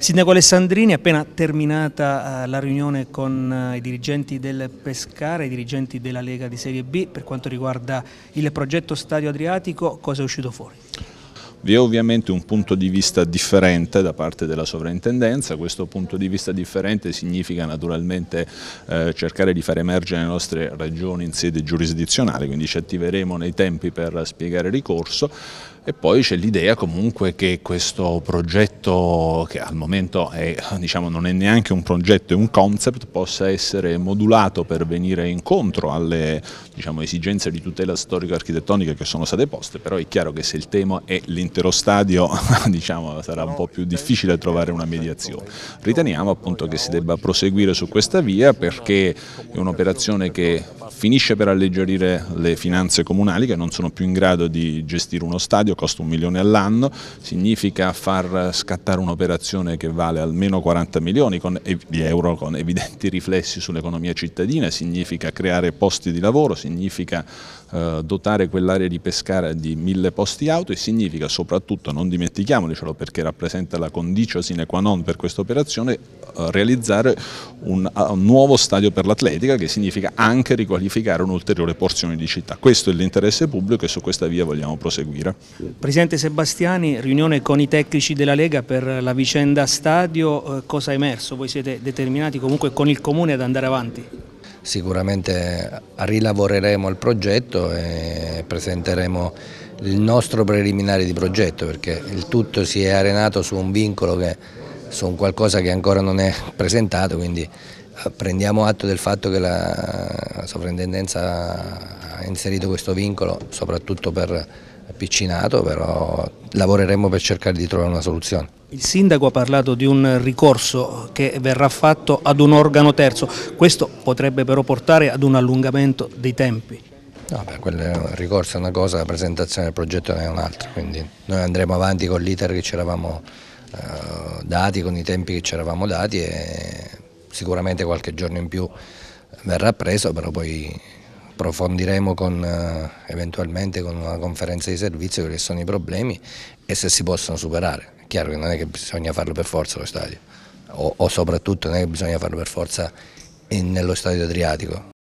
Sindaco Alessandrini, appena terminata eh, la riunione con eh, i dirigenti del Pescara, i dirigenti della Lega di Serie B, per quanto riguarda il progetto Stadio Adriatico, cosa è uscito fuori? Vi è ovviamente un punto di vista differente da parte della sovrintendenza, questo punto di vista differente significa naturalmente eh, cercare di far emergere le nostre ragioni in sede giurisdizionale, quindi ci attiveremo nei tempi per spiegare ricorso e poi c'è l'idea comunque che questo progetto, che al momento è, diciamo, non è neanche un progetto, è un concept, possa essere modulato per venire incontro alle diciamo, esigenze di tutela storico-architettonica che sono state poste, però è chiaro che se il tema è l'interno l'intero stadio diciamo, sarà un po' più difficile trovare una mediazione. Riteniamo appunto che si debba proseguire su questa via perché è un'operazione che finisce per alleggerire le finanze comunali che non sono più in grado di gestire uno stadio, costa un milione all'anno, significa far scattare un'operazione che vale almeno 40 milioni di euro con evidenti riflessi sull'economia cittadina, significa creare posti di lavoro, significa eh, dotare quell'area di Pescara di mille posti auto e significa soprattutto, non dimentichiamocelo perché rappresenta la condicio sine qua non per questa operazione, eh, realizzare un, eh, un nuovo stadio per l'atletica che significa anche riqualificare un'ulteriore porzione di città. Questo è l'interesse pubblico e su questa via vogliamo proseguire. Presidente Sebastiani, riunione con i tecnici della Lega per la vicenda stadio, eh, cosa è emerso? Voi siete determinati comunque con il Comune ad andare avanti? Sicuramente rilavoreremo il progetto e presenteremo il nostro preliminare di progetto perché il tutto si è arenato su un vincolo, che, su un qualcosa che ancora non è presentato, quindi eh, prendiamo atto del fatto che la sovrintendenza ha inserito questo vincolo soprattutto per Piccinato, però lavoreremo per cercare di trovare una soluzione. Il sindaco ha parlato di un ricorso che verrà fatto ad un organo terzo, questo potrebbe però portare ad un allungamento dei tempi. No, beh, quel ricorso è una cosa, la presentazione del progetto è un'altra, quindi noi andremo avanti con l'iter che ci eravamo eh, dati, con i tempi che ci eravamo dati e sicuramente qualche giorno in più verrà preso, però poi approfondiremo con, eh, eventualmente con una conferenza di servizio quali sono i problemi e se si possono superare. È chiaro che non è che bisogna farlo per forza lo stadio, o, o soprattutto non è che bisogna farlo per forza in, nello stadio adriatico,